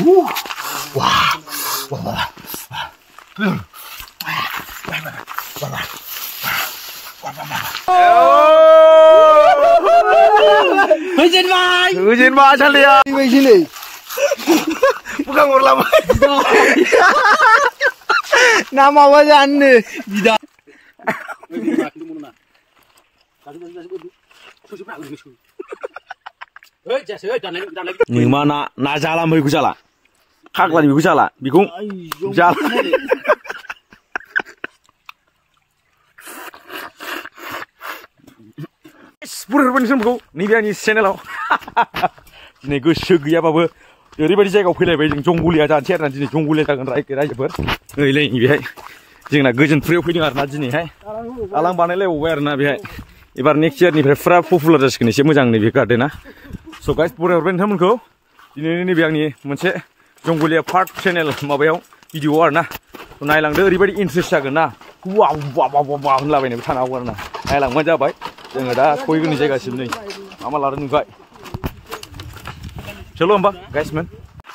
우, 와, 와, 와, 와, 와, Hujan mai. Hujan mai sali ya. Di sini. Bukan ulama. Nama wajan ni. Bida. Kasih kasih kasih. Kasih kasih kasih. नोंमा ना नैबे आंनि चेनेलाव दिनै गोसो गैयाबाबो ओरैबायदि जायगायाव फैलायबाय जों जानोसै आरो ना दिनै जागोन रायजोफोर जोंना गोजोनफुरियाव फैदों आरो ना दिनैहाय आलां बानायलायबावबाय आरो ना बेहाय एबार नेक्स्ट इयारनिफ्राय फुरा पपुलार जासिगोन एसे मोजां नैबे गार्डेना स' गाइस बराय हरबाय नोंथांमोनखौ दिनैनि नैबे आंनि मोनसे जंगलिया पार्क चेनेल माबायाव भिडिअ आरो ना नायलांदो ओरैबायदि इन्ट्रेस्ट जागोन ना वाव वाव वाव वाव होनलाबायनोबो थानो हागौ आरो ना नायलांबानो जाबाय जोङो दा सहैगोननि जायगासिम नै मा मा लादों नुबाय चलो होमबा गाइसमोन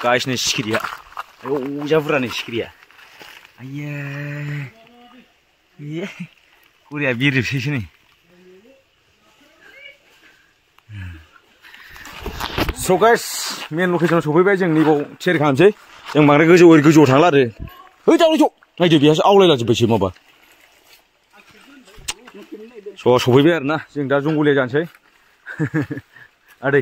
गाइसनि सिखिरिया जा बुरजानि सिखिरिया आइया ए गरिया बिरिबसैसो नै सगाइस मेन लकेसनाव सफैबाय जों नैबाव थियारि खालामसै जों बांद्राय गोजौ ओरै गोजौआव थांला आरो है जावलै नायदो बेहासो आवलायलाजोब्बायसो माबा स' सफैबाय आरो ना जों दा जंगलिया जानोसै आदै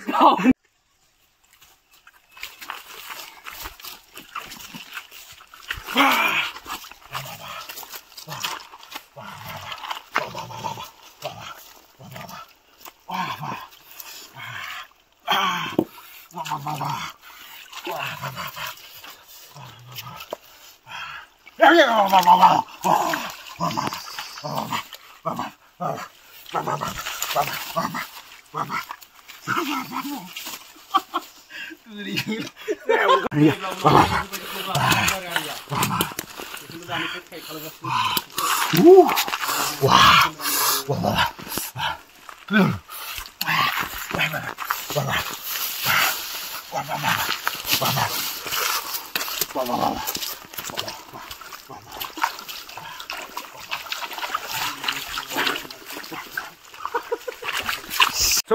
So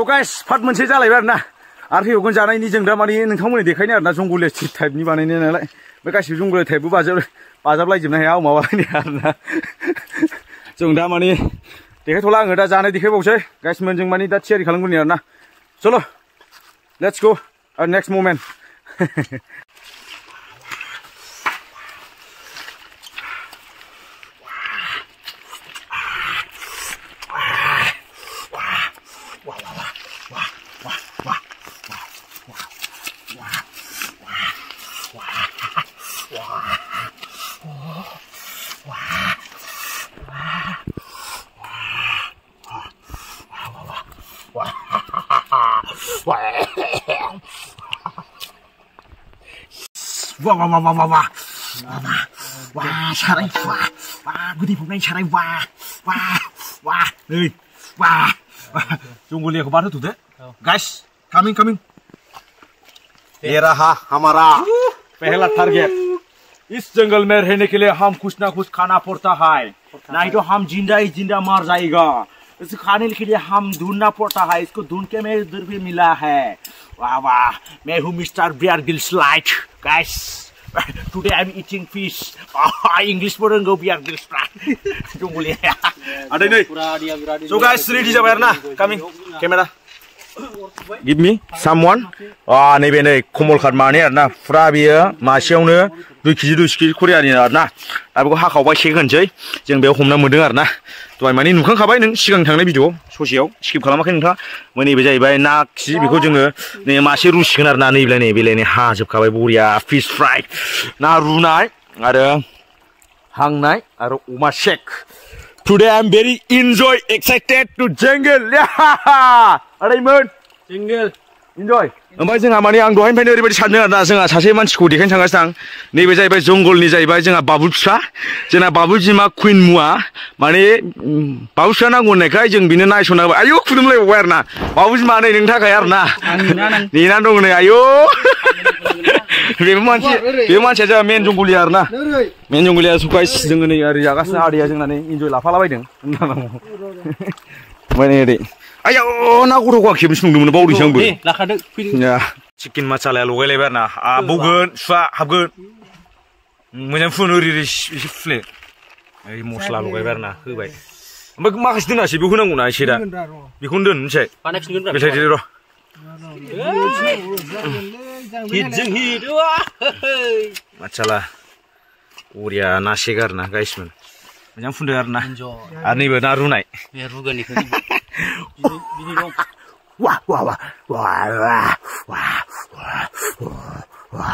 guys, part मोनसे जालायबाय आरोना आरो फैबावगोन जानायनि जों दा माने नोंथांमोननि देखायनो आरो ना जंगलिया सिट टाइपनि बानायनाय नालाय बे गासिबो जंगलिया टाइपबो बाजाब बाजाबलायजोबनो हाया माबालायनो आरो ना जों दा माने देखायथ'ला आङो दा जानाय देखायबावसै गासिमोन जों माने दा थियारि खालामग्रोनि आरो ना चल' लेट्स ग' नेक्स्ट मुमेन्ट वाह वाह वाह वाह वाह इस जंगल में रहने के लिए हम कुछ ना कुछ खाना पड़ता है नहीं तो हम जिंदा ही जिंदा मर जाएगा इस खाने के लिए हम ढूंढना पड़ता है इसको ढूंढ के मैं इधर भी मिला है वाह वाह मैं हूँ मिस्टर बियर गिल्स लाइट गैस Today I'm eating fish. Ah, English pun enggak biar English lah. Tunggu lihat. Ada ini. So guys, ready siapa Erna? Kami, Kamera. give me someone 아 नैबे नै कमल कार्ड माने आरो न a फुरा ब a य ो म ा स े य ा व न i दुइ केजि दुइ क े ज a करियानि आरो ना दा बेखौ हाखावबाय स े n ह ो न o स ै ज ो a बेयाव ह a न ा मोन्दों आरो ना n ह ा य म ा i े न n g ा h ख ा ब n य नों सिगां थ o s न ा य i ि ड ि अ आ व ससेयाव स्किप खालामाखै न ों a ा ङ a म ा न i न i ब े ज ा ह ै n ा य ना ख a s े ख ौ जोङो नै मासे र ु स ि ग e न आरो ना e ै ब े ल ा य नै बेलाय न b ह ा ज ो ब ख ा ब f य ब र ि r ा n a स फ ् a ा इ n g रुनाय आरो ह ां a ा य आरो अमा सेक Today I'm very enjoy, excited to jungle. Yeah. Alright, l man. Jungle. Enjoy. ओमफ्राय जोंहा माने आं दहायनिफ्रायनो ओरैबायदि सानदों आरो ना जोंहा सासे मानसिखौ द े ख ा i न ो थां नैबे जाहैबाय जंगलनि ज ा the ा य जोंहा बाबु फिसा जोंना बाबु बिमा कुइन म ु b u माने बाबु फिसा नांगौ ह ो n न ा य ख ा य जों बिनो नायस'नांबाय आयौ खुदुमलायबावबाय आरो i n बाबु बिमा नै नोंनि थाखाय आरो ना नेनानै दं नै आयौ बेमानसि बेमानसिया जा मेन जंगुलि आरो ना मेन जंगुलिया सुखाय सिजों गनै आरो जागासिनो आरो जोंनानै एन्जय लाफालाबायदों नामा मैने एदि आयो ना गथ' गवा खेबनो सोंदोंमोन बावदैसो आंबो चिकेन मसालाया लगायलायबाय ना आ बुगोन सुवा हाबगोन मोजां फुन ओरै ओरै फुले ओरै मस्ला लगायबाय ना होबाय ओमफ्राय माखासे दोनासै बे होनांगौ ना एसे दा बेखौनो दोन मिसाय बानायफिनगोन र' हिटजों हिट मासाला बरिया ना सेगारोना गाइसमोन मोजां फुन्दो आरो ना आरो नैबे ना रुनाय रुगोननिखौ वा वा वा वा वा वा वा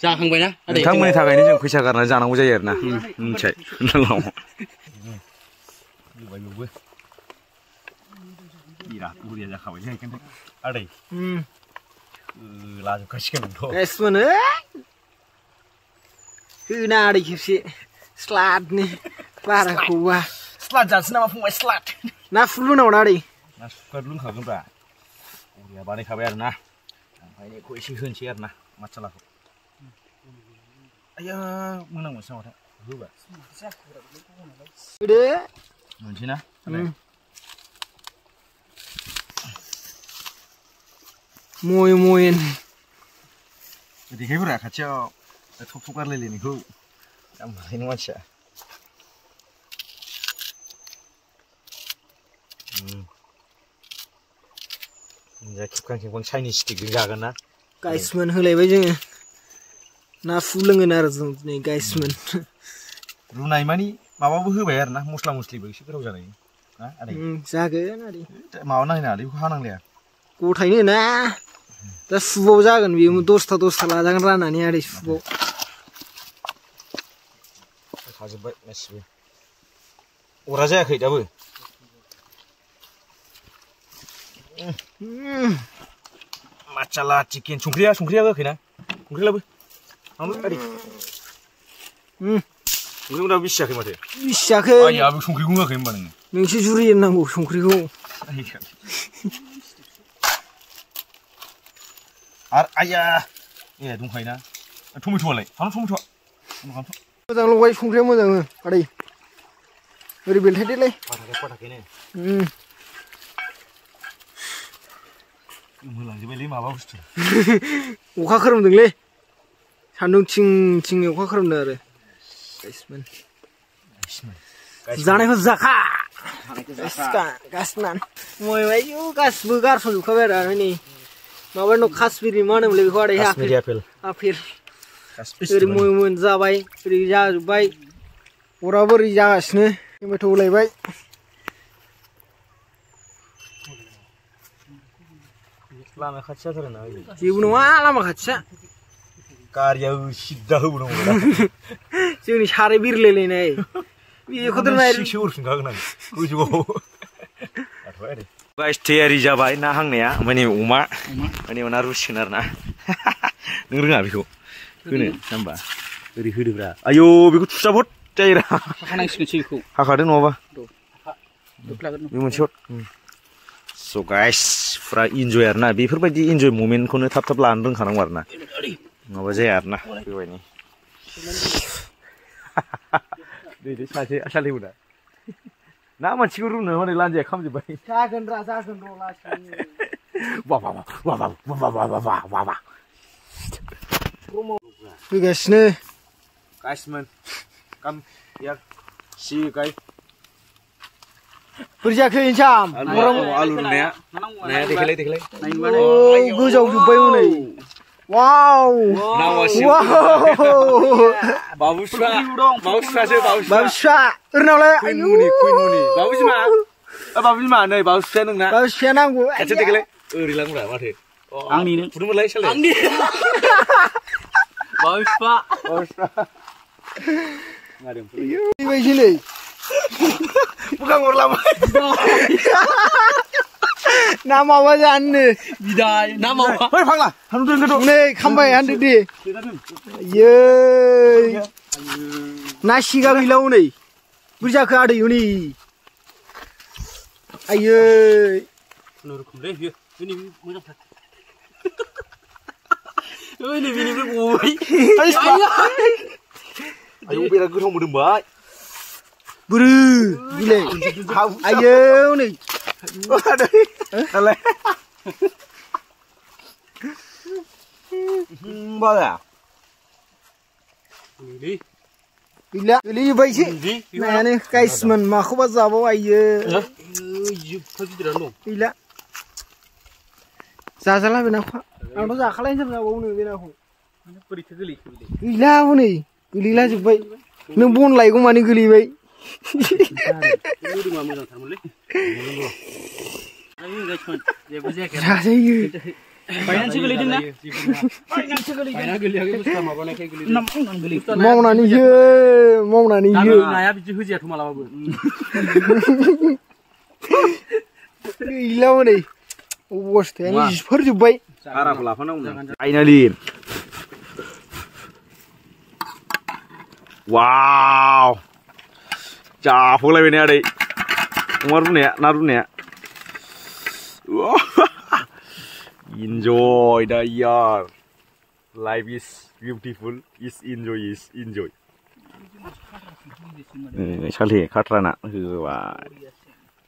जाखांबायना नोंथांमोननि थाखायनो जों फैसा गारनानै जानांगौ जायो आरो ना मिथिबाय ีราูเรียจะเข้าไปเรงไงกันอะไรอือลาจุกัชกันด้วยเอสมันเอ้คือน่าดีสิสลัดนี่ปลาระคูวสลัดจัดสินะมาพูดว่าสลัดน้าฟล้่นเอาหน้าดีน้าฟลุ่งเขากันปะอูเรียบ้านนี้ข้าไปอ่ะนะไปนี่คุยชื่อเชียร์นะมาชะลาไอ้ยามึงนั่งหัวเสียวแท้รู้ป่ะเด้อมันช่นะอืม mui mui thì cái bữa cho thúc thúc ăn lên liền hưu ăn lên ngon chả ừ. giờ chụp cái con chinese stick bên gà gần á guys mình hơi lấy bây giờ na phun lên người nào rồi này guys mình ừ. lúc này mà đi माबाबो होबाय आरो ना मस्ला मस्लिबो एसे गोथाव जानायनि ना आदै जागोन आदै माबा नांनाङालै बेखौ हानांलाया गथायनो ना दा सुबाव जागोन बेयो दसथा दसथा लाजागोन राननानै आरो सुबाव खाजोब्बाय गासिबो अरा जायाखै दाबो माचा लाथिखेन संख्रिया संख्रियाबो होखैना संख्रिलाबो आमलारि संख्रिखौ दाबो बिसि जायाखै माथो बिसि जायाखै आइयाबो संख्रिखौ होआखै होनबा नोङो नोंसो जुरिजेननांगौ संख्रिखौ ar aya ye dung khaina thumi thua lai thon thumi thua मोजां लगाय संख्रिया मोजां आदै ओरै बेलथाय देलाय मोलांजोबबायलै माबा बुस्थु अखा खोरोमदोंलै सान्दुं थिं थिं अखा खोरोमदों आरो जानायखौ जाखा गासिबो गारसनजोबखाबाय आरो नै माबानो काश्मीरनि मा होनोमोनलाय बेखौ आरो आपेल आपेल ओरै मोन मोन जाबाय ओरै जाजोब्बाय अराबो ओरै जागासिनो लामा खाथिया थारना जेबो नङा लामा खाथिया गारिया सिद्दा जोंनि बेखौ दोननाय आं गोजौआव guys teori jawab ini hang nih ya ini uma ini mana rusiner na dengar nggak bihku kene dari hidup bra ayo bihku susah bot cair lah kan yang sih bihku hakarin apa ini hot so guys fra enjoy na bihku pergi enjoy momen kono tap tap lantun karang warna ngapa sih ya ini hahaha ini masih asal ibu na mà chiu rum no ni lan je không je bai sao gan ra sao gan ro la chi wa wa wa wa wa wa wa wa wa wa wa promo we guys ne guys man come here see you guys Perja ke incham, orang alur naya, naya dikhelai dikhelai. Oh, gue jauh jumpa ini. Wow. Wow. wow. Babu Shua. Babu Shua chứ Babu Shua. Babu Shua. Ừ nào lấy. Quên mù nì, quên mù nì. Babu Shua. Ờ Babu Shua này Babu Shua nâng nà. Babu Shua nâng của. Cái chết cái lấy. Ừ đi lăng rồi mà thế. Ăn đi nữa. Phụ nữ lấy sao lấy. Ăn đi. Babu Shua. Babu Shua. Ngài đừng phụ nữ. Đi về xin đi. Bukan ngurlamat. নামাবা জাননে বিদায় নামাবা ওই ফাগলা হানুদে গেটো নে খামবাই হানদে দি ইয়ে না শিগা বিলাও নেই বুঝা খা আড়ি উনি আইয়ে নরকম রে বিয়ে উনি মজা থাক উনি বিনিবে ওই আয়ু বেরা গরম মোদম বাই 브르 빌레 아유 네 đấy à lẽ bao giờ đi đi lạ đi như vậy chứ này anh cái mình mà không bao giờ bao ai đi lạ ra ra lại bên nào khoa nó ra khai lên xem nào bao nhiêu bên nào đi lạ không này đi lạ chụp vậy nâng buôn lại cũng mà đi gửi vậy Wow, jauh lebih nih Ngorunia, narunia. enjoy the year. Life is beautiful. Is enjoy is enjoy. सालि खाट्राना होबाय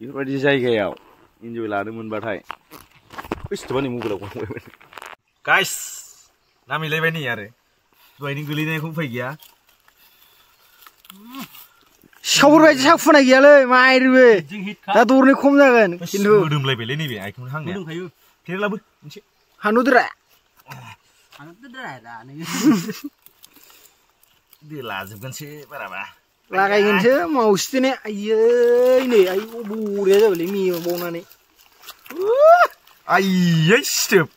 बेफोरबायदि जायगायाव इन्जय लानो मोनबाथाय बेसेबांनि मबाइलाव गंबायमोन गाइस नामिलायबाय नै आरो दहायनि गोलैनायखौ उफाय गैया सिखावफोर बायदि साहा फुनाय गैयालै माइरबो दा दरनै खम जागोन खिन्थु मोदोमलायबायलै नैबे आइथिं हांनाया मोदोमखायो फेरेलाबो मोनसे हानुद्रा हानुद्रा दा नोङो दे लाजोबगोनसो बाराबा लागायगोनसो मावसिदोने आयै नै आय बरिया जाबायलै मेबावनानै आयै सिथोब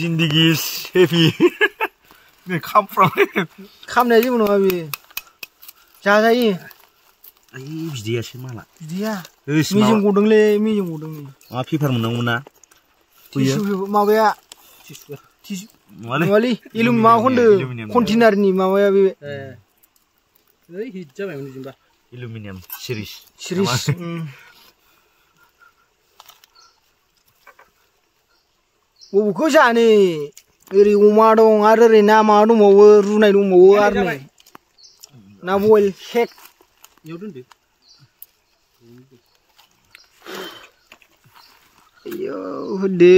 जिन्दिगिस हेपि खामफ्राम खामनाया जेबो नङा बेयो Cha đây. Ai bidia sih malah. Bidia. Wis mi jung đông le, mi jung gudeng ni. Ah pipar menang muna. Tisu mau ya. Tisu. Tisu. Wali. Wali. Ilum mau konde kontainer ni mau ya bibe. Eh. Ini hijau memang jumpa. Aluminium series. Series. Bố bố cứ chả này. người mà đông, ở đây nào mà đông mà vừa, rồi này đông mà ở này na vuol hek nhiều đến được yo de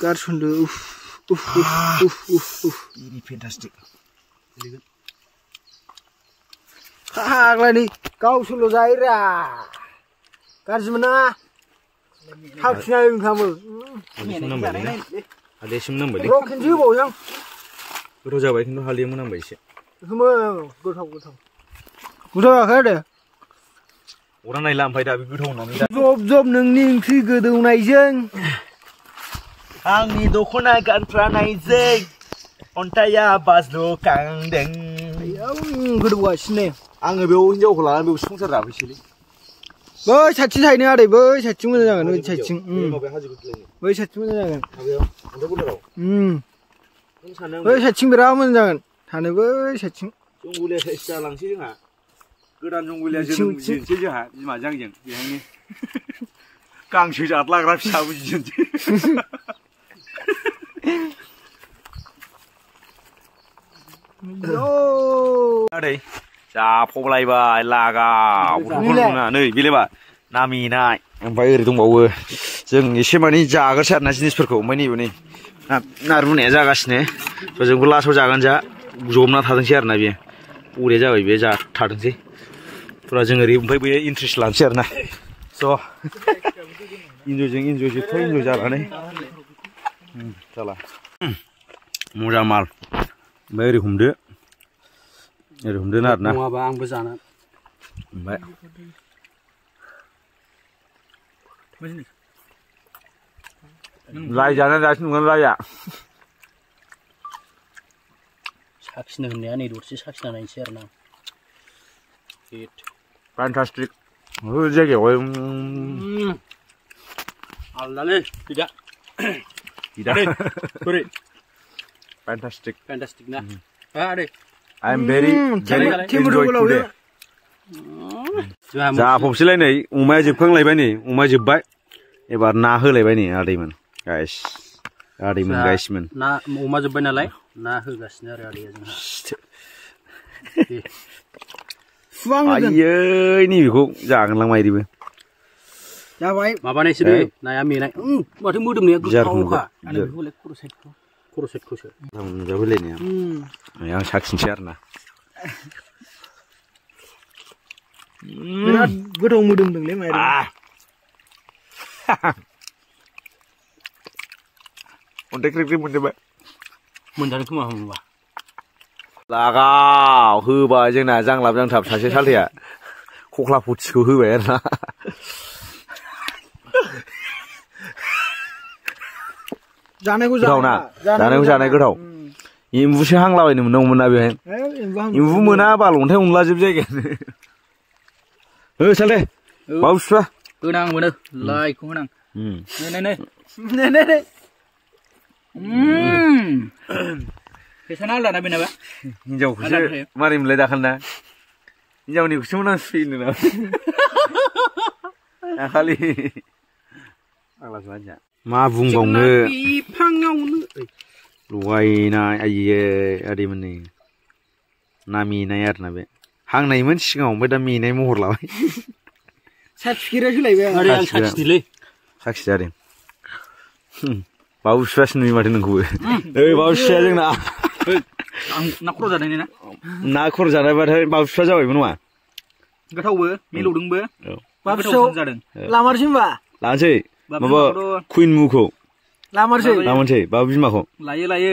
kar sundu uf uf uf uf ah, uf ini fantastic Hak ah, lagi kau sulu zaira. Karzmana. Hak sini yang kamu. Ada sim nombor ni. Rokin jibo yang. Roja baik itu halim nombor isi. Semua gotong gotong. 우자가 가래. 우라나이 람파이다 비구통나니. 좁좁 능닝 피 그동나이젠. आंनि दख'ना गानफ्रानायजों अन्थाया बाज्ल'खांदों गोदौगासिनो आङो बेयाव हिनजावखौ लानानै बेयाव संसार जाफैसैलै बै साथिं थायनो आदै बै साथिं मोजां जागोन बै साथिं बै साथिं मोजां जागोन बै साथिं बिराद मोजां जागोन थानो बै साथिं जालांसै जोंहा गोदान जंगलिया जोनोमजेनसै जोंहा बिमाजों आंजों बेहायनो गांसो जादलाग्रा फिसा बुजिजेनसै आदै जाफबलायबाय लागा नै बेलायबाय नामिनाय ओमफ्राय ओरै दंबावो जों एसे मानि जाग्रोसै आरोना जिनिसफोरखौ ओमफ्राय नैबे नै ना रुनाया जागासिनो जोंखौ लास्टआव जागोन जा जबना थाथोंसै आरोना बेयो बरिया जाबाय बे जाथाथोंसै थोड़ा जों ओरै ओमफ्राय बैयो इन्ट्रेस्ट लानोसै आरो ना स' इन्जयजों इन्जय जोबथा इन्जय जानानै जाला मोजां माल ओमफ्राय ओरै हमदो ओरै हमदो ना आरो ना नङाबा आंबो जानो ओमफ्राय लाइ जाना दासिम नङा लाइया साखिनो होननाया नै दरसे साखिना नायनोसै आरो ना Fantastic. Ừ, dễ kiểu em. Allah le, tidak. Tidak. Kuri. Fantastic. Fantastic na. Ah, đây. I'm very very enjoy today. Dạ, फबसेलाय नै अमाया जोबखांलायबाय नै अमाया guys, एबार ना होलायबाय नै आदैमोन गाइस आदैमोन chụp ना này, जोब्बाय नालाय ना होगासिनो आरो आदैया जोंहा फुवां होगोन आयै नैबेखौ जागोनलां मायदिबो जाबाय माबानायसो दे नाया मेनाय माथो मोदोमनाया गोथावखा आरो बेखौलाय खर' साइडखौ खर' साइडखौसो मोनजाबोलायनाया आं साखिनोसै आरो ना बिराद गोथाव मोदोमदोंलै माइरं अन्थाइ ख्रेब ख्रेब मोनजाबाय मोनजानो खोमा होमबा लागाव होबाय जोंना जांलाब जांथाब सासे सालिया खख्ला फुथिखौ होबाय आरोना जानायखौ जाना जानायखौ जानाय गोथाव एम्बुसो हांलाबायनो मोननांगौमोन ना बेहाय एम्बु मोना बाल अन्थाइ अनलाजोब जायगायानो ओ साले बावसुवा गोनां मोनो लाइखौ होनां नै नै नै नै नै फैसा ना लाना बेनाबा हिन्जावखौसो मारै मोनलाय दाखालिना हिन्जावनिखौसो मोनांसिनो ना दाखालि आग्लासो मानसिया मा बुंबावनो बिफाङावनो लगायनाय आयै ओरै मोनै ना मेनाय आरो ना बे हांनायमोन सिगाङाव ओमफ्राय दा मेनाय महर लाबाय सार्टिफिकेटआ सोलायबाय आरो आं साखिदिलै साखि जादों बाबु सुवासो नुयो माथो नोंखौबो ओइ बाबु सुवाया जोंना ना खर' जानायनि ना ना खर' जानायबाथाय बाबुफिसा जाबायबो नङा गोथावबो मिलौदोंबो लामारसिमबा लानोसै माबा कुइन मुखौ लामारसै लामोनसै बाबु बिमाखौ लायो लायो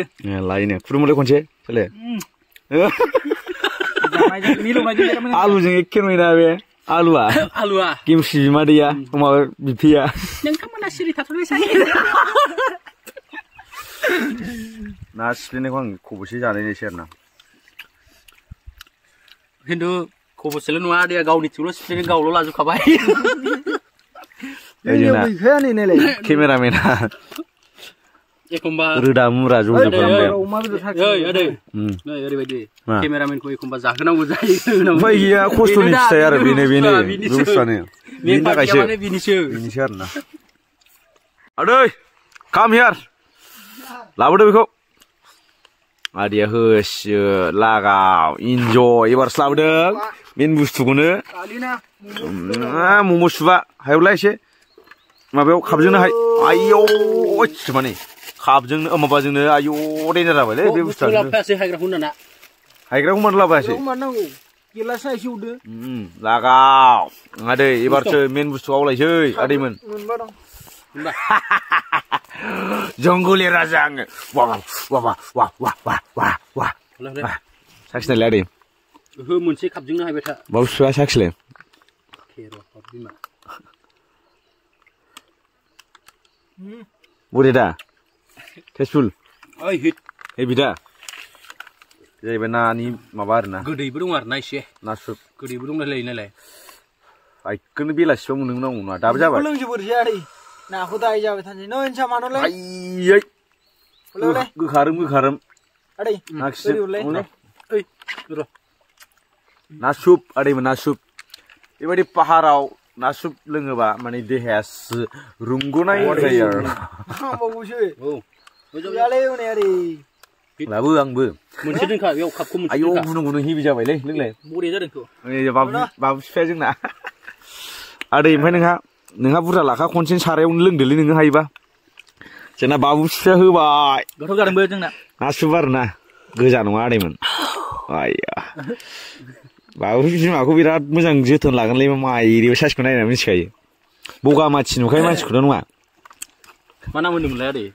लायोनो खुरुमलाय खनसे फैलाय आलुजों एखे नुयोना बे आलुआ आलुआ गेमस्रि बिमादैया माबा बिफैया नोंथांमोना सिरि थाथ'नाय जायो ना सिफ्लेनायखौ आं खब'से जानायनायसै आरो ना खिन्थु खब'सेल' नङा आदैया गावनिथिंल' सिफ्लेनो गावल' लाजोबखाबाय केमेरामेना एखमबा रोदा मुरा जौजोबलांबाय अमा बेदर थाखि ओइ ओरै नै ओरैबायदि केमेरामेनखौ एखमबा जाहोनांगौ जायो ओमफ्राय गैया खस्थ'नि फिथाइ आरो बेनो बेनो बुस्थुआनो बेनि थाखायसो बेनिसो बेनिसो आरो ना आदै काम हियार लाबोदो बेखौ आदैया होसियो लागाव इन्जय एबारसो मेन बुस्थुखौनो मम' सुबा हायोब्ला एसे माबायाव खाबजोंनो हाय आयौ माने खाबजोंनो माबाजोंनो आयौ डेन्जार जाबायलै बे बुस्थुआ हायग्राखौ होना हायग्राखौ मानो लाबोआसै गिलासा एसे उदो लागाव आदै एबारसो मेन बुस्थु आवलायसै आदैमोन जंगुले राजा आङो वा वा वा वा वा वा वा वा वा साखिनायलाय आदै ओहो मोनसे खाबजोंनो हायबाय था बाव सुवा साखिलाय बुरै दा टेस्टफुल ओइ हिट ए बिदा जाहैबाय नानि माबा आरो ना गोदैबो दं ना एसे ना सुप गोदैबो दंलाय लायो नालाय आइखौनो बेलासिबाव मोनदोंमोन आं दाबो जाबाय लोंजोबो आदै nào khu tay giờ thằng gì nó in sao mà nó lên ai ấy lên lên cứ khám cứ khám ở đây tôi đi lên ấy rồi nasub ở đây mà nasub đi vào đi paharau nasub lưng người bà mà đi đi hết rungu này này rồi không có gì bây giờ lên này đi là bư ăn mình sẽ đừng khởi yêu khập không mình ayo nung nung hi vậy lên lưng lên mua đi ra đừng cửa vào vào phê dưng nã ở phải nâng नोंहा बुरजा लाखा खनसेनो सारायावनो लोंदोलै नोङो हायोबा जोंना बाबु फिसा होबाय गोथाव जादोंबो जोंना नासुबार ना गोजा नङा आदैमोन आया बाबु बिमाखौ बिराद मोजां जोथोन लागोनलै माइरिबो साइसखौ नायनानै मिथिखायो बगामाथि नुखायो मानसिखौनो नङा मा नाम होन्दोंमोनलाय आदै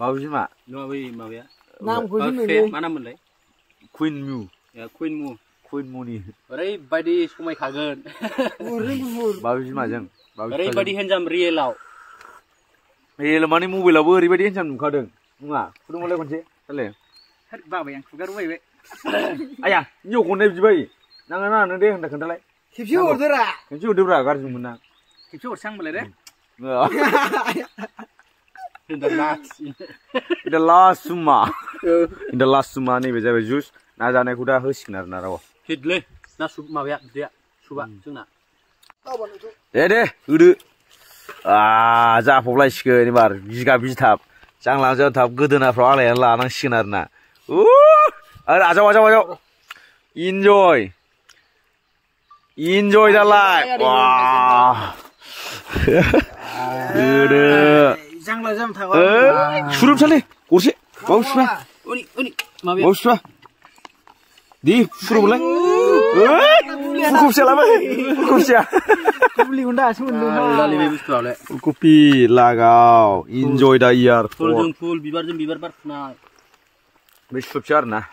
बाबु बिमा नङा बै माबाया नामखौ मा नाममोनलाय कुइन मु कुइन मु कुइन मुनि ओरैबायदि समायखागोन बाबु बिमाजों ओरैबायदि हेन्जाम रियेलाव रियेल माने मबाइलावबो ओरैबायदि हेन्जाम नुखादों नङा फुदुंबालाय खनसे दालाय बाबाय आं खुगारबायबाय आया हिनजाव खननाय बिबाय नाङा नाङा नों दे होनना खोन्थालाय खेबसे हरदोरा खेबसे हरदोब्रा गाज्रि मोना खेबसे हरसै आं होनबालाय दे In the last, in the last suma, in the last suma नैबे जाबाय जुस ना जानायखौ दा होसिगोन आरो ना राव हिटलै ना माबाया बिदैया सुबा जोंना दे दे होदो जाफबलायसिगोन एबार जिगाब जिथाब जांलां जाथाब गोदोनाफ्राव आलायानो लानांसिगोन आरो ना आरो आजाव आजाव आजाव इन्जय इन्जय दालाय होदो जांला जाम थागोन ओइ सुरुबसालै गरसे बाव सुवा ओनि ओनि माबे बाव सुवा दि सुरुबलाय ओइ Kukup siapa lagi? Kukup siapa? Kukup không unda sih unda. Unda li bebis tu awalnya. Kukupi lagau, enjoy dah year. Full jeng full, bibar jeng bibar bar na. Bis subcar na.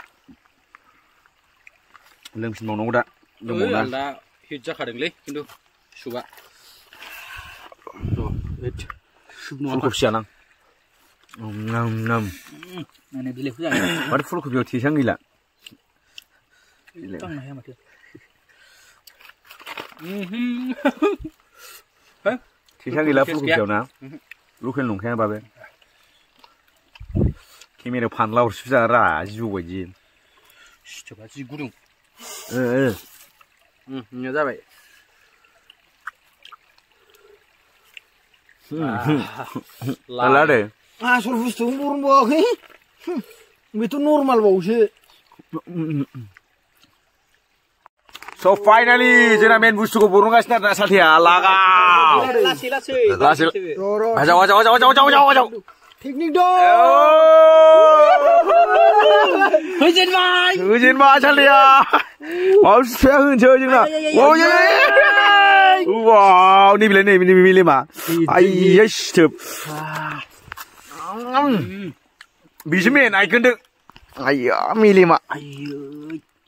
Lem sih mau nongda, jeng mau na. Unda hijau kadang le, kindu suba. Full kup siapa lang? Ngam ngam. Mana bilik tu? Mana full kup jauh tisang gila. Tang lah ya macam. Kisha gila pun kisah na, lukin lukin apa be? Kimi ni pan lau susah ra, gì jiu wajin. Coba jiu gurung. Eh eh. là ni À, Lala deh. Ah, suruh stumur boh. Itu normal boh sih. So finally, jenah main busuk burung guys, nih rasa dia laga. Lasil, lasil. Wajah, wajah, wajah, wajah, wajah, wajah. Teknik dong. Hujan mai. Hujan mai, rasa dia. Mau siapa hujan hujan lah. Oh Wow, ni bila ni, ni bila ma. Ayesh cep. Bismillah, naikkan dek. Ayah, milih mak.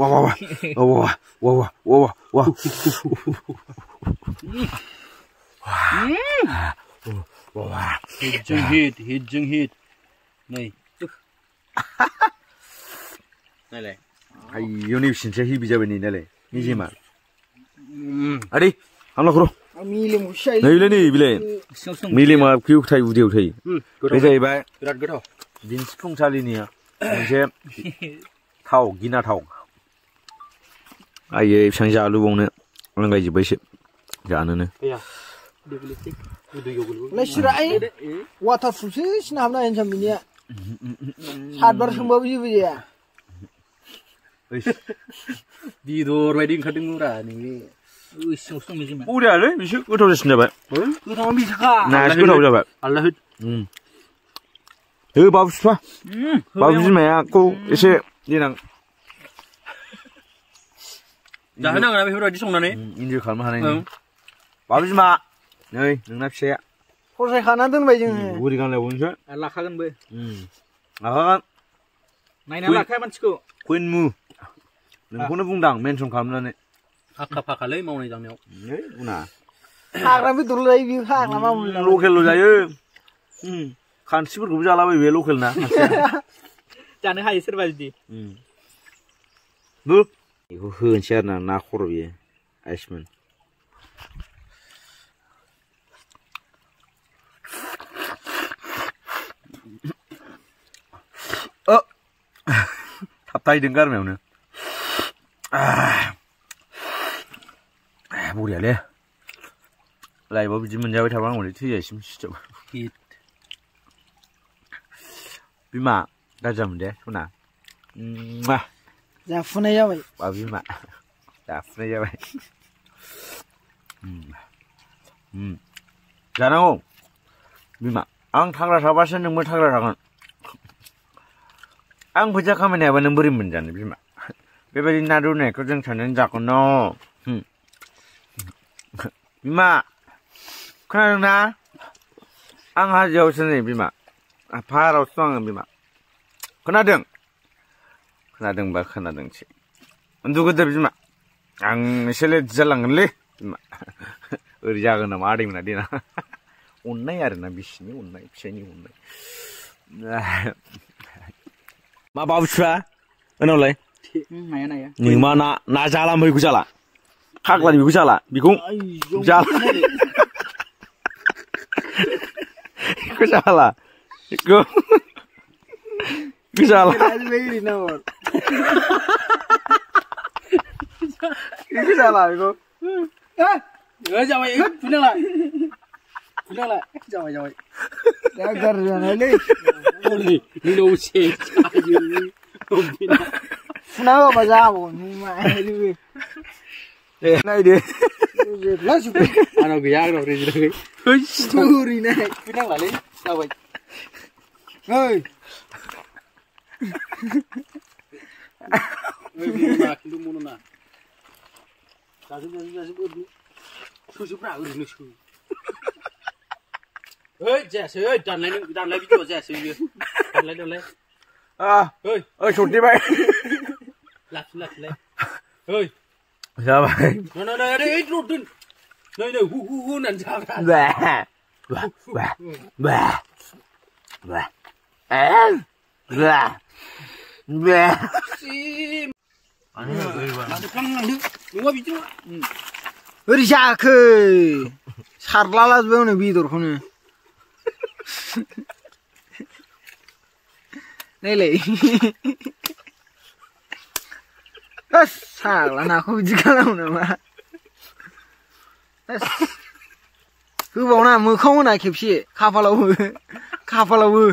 ว้าวว้าวว้าวว้าวว้าวว้าวจึงฮีดฮีดจึงฮีดนี่นั่นแหละไอ้ยูนิชินเชฮีบิจาววนี่นั่นแหละนี่ใช่ไหมอะดิทำละครูมีเลมุชัยนี่เลยนี่บิเลยมีเลมาคิวไทยวิดีโอไทยไม่ใช่ไหมรัดกระทอดินสกุงชาลีเนี่ยไม่ใช่เท้ากินาเท้าว Aye, siang jalan lu bang nih, orang gaji besi, jangan nih. Iya, di politik, di yogul. Nih serai, wata susi, senam nih yang sambil dia. Saat baru sembuh biji biji ya. Di door wedding cutting gula nih. Udah deh, bisu, gua tau deh sini apa. Gua tau bisa kak. Nah, gua tau Allah hid. Hmm. Hei, bagus pak. Hmm. aku, isi, ini nang. जाहोनांगोना बेफोरबायदि संनानै इन्जय खालामनो हानाय बाबु बिमा नै नोंना फिसाया फसाय खाना दोनबाय जोङो बुरि गानलायबावनोसो लाखागोनबो लाखागोन नायना लाखाया मानसिखौ कुइन मु नोंखौनो बुंदां मेनसन खालामनानै आखा फाखालै मावनाय दांनायाव नै उना हाग्रा बेदर लायो बियो हाग्रा मावो लकेलल' जायो खानस्रिफोरखौबो जालाबायबाय लकेल ना जानो हायो सोरबा बिदि يهو هو نشارنا ناخر بيه عشمن اه حطاي دنقر ميونا آه. بوري عليه لا يبقى بيجي من جاوي تابعنا ولي تيجي يشم شتبه هيت بما لا جامده شونا 嗯啊。phun phun ấy vậy ấy biết bà mà जाफुनाय जाबाय बा बिमा जाफुनाय जाबाय जानांगौ बिमा आं थाग्रा थाबासो नोंबो थाग्रा थागोन आं फैसा h ा म ा य न ो हाबा नों बोरै मोनजानो बिमा ब े ब ा h द ि ना रुनायखौ जों साननानै जागोन न बिमा खोनादोंना आं हाजोआवसो नै बिमा फाहारावसो आङो बिमा खोनादों खोनादोंबा खोनादोंसै उन्दुगोदोर बिमा आं एसे लेट जालांगोनलै बिमा ओरै जागोन नामा आदैमोना देना अननाय आरोना बिसिनि अननाय फिसायनि अननाय मा बाबुसुआ उनावलाय नों मा ना ना जाला बैखौ जाला खाग्लानि बेखौ जाला बेखौ जाला बेखौ जाला बेखौ বিশাল dạ বিশাল vâng. lại cô rồi chào mày phun nước lại phun nước lại chào mày chào mày đã gần rồi này đi ôi lô xe chạy gì không biết nào mà ra bộ mày đi này đi lấy chụp anh nó bị ác rồi đi rồi ôi churi này phun nước lại đi chào mày ơi 왜못 나? 근데 못 나. 자주 자주 자주 어디? 수줍라 어디는 수. ơi dạ sư ơi đàn lấy đàn lấy video dạ sư đàn lấy đàn lấy à ơi ơi chụp đi mày lật lật lên ơi sao vậy nó nó nó đấy rút lên nơi nơi hu hu hu nằn sao ra bè bè bè bè bè em bè 왜? 씨. 아니야, 나도 꽝꽝 늘. 누가 비죠? 우리 샤크. 샤르라라스 배우는 비도록 하네. 네레. 샤르라 나 호지가 나오나 마. 그거 뭐나 뭐 커무나 캡시 카팔라우 카팔라우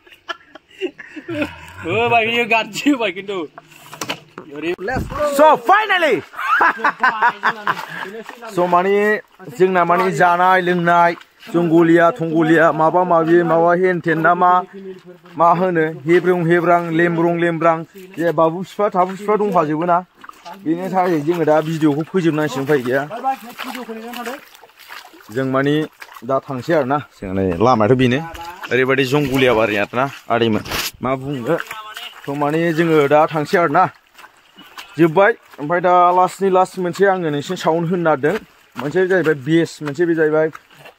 Oh, boy, you got you, boy, can do. So finally, so mani, jing na mani janai ling nai, jungulia thungulia, maba mabi mawa hen ten na ma ma hene hebrung hebrang lembrung lembrang, ye babu spa tabu spa dung pha jibu na. Bini thay jing da video ko phujib na sing phai ya. जों मानि दा थांसै आरो ना जोंनि लामायाथ' बेनो ओरैबायदि जंगुलिया बारि आरो ना आदैमोन मा बुंनो थ' माने जोङो दा थांसै आरो ना जोब्बाय ओमफ्राय दा लास्टनि लास्ट मोनसे आङो नोंसिनि साउन्ड होनो नागिरदों मोनसे जाहैबाय बेस मोनसे बे जाहैबाय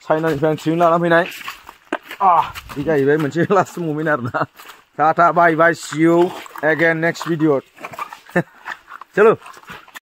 चाइनानिफ्राय आं ट्रेन लाना फैनाय बे जाहैबाय मोनसे लास्ट मुमेन्ट आरो ना tata bye bye see you again next video' चलो